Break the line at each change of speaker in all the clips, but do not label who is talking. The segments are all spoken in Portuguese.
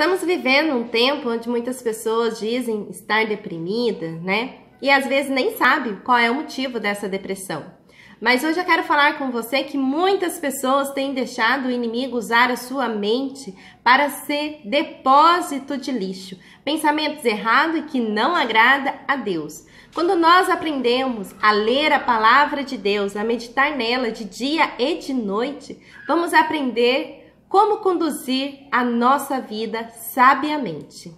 Estamos vivendo um tempo onde muitas pessoas dizem estar deprimida, né? E às vezes nem sabe qual é o motivo dessa depressão. Mas hoje eu quero falar com você que muitas pessoas têm deixado o inimigo usar a sua mente para ser depósito de lixo, pensamentos errados e que não agrada a Deus. Quando nós aprendemos a ler a palavra de Deus, a meditar nela de dia e de noite, vamos aprender como conduzir a nossa vida sabiamente.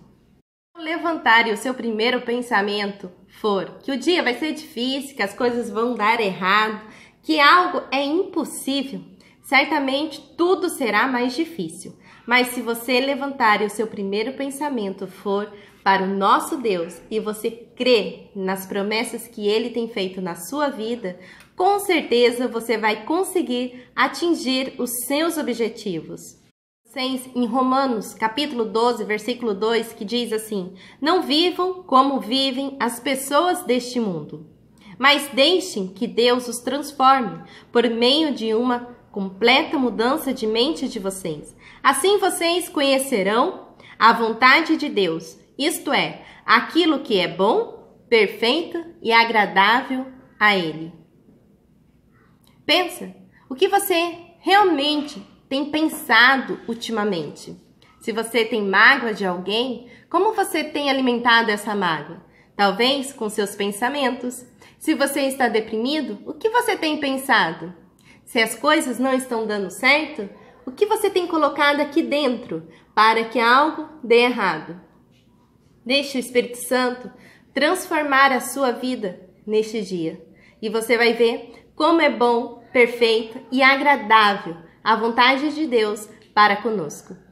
Ao levantar e o seu primeiro pensamento for que o dia vai ser difícil, que as coisas vão dar errado, que algo é impossível, certamente tudo será mais difícil. Mas se você levantar e o seu primeiro pensamento for para o nosso Deus e você crê nas promessas que ele tem feito na sua vida, com certeza você vai conseguir atingir os seus objetivos. Em Romanos, capítulo 12, versículo 2, que diz assim: Não vivam como vivem as pessoas deste mundo, mas deixem que Deus os transforme por meio de uma completa mudança de mente de vocês. Assim vocês conhecerão a vontade de Deus, isto é, aquilo que é bom, perfeito e agradável a Ele. Pensa o que você realmente tem pensado ultimamente. Se você tem mágoa de alguém, como você tem alimentado essa mágoa? Talvez com seus pensamentos. Se você está deprimido, o que você tem pensado? Se as coisas não estão dando certo, o que você tem colocado aqui dentro para que algo dê errado? Deixe o Espírito Santo transformar a sua vida neste dia e você vai ver como é bom, perfeito e agradável a vontade de Deus para conosco.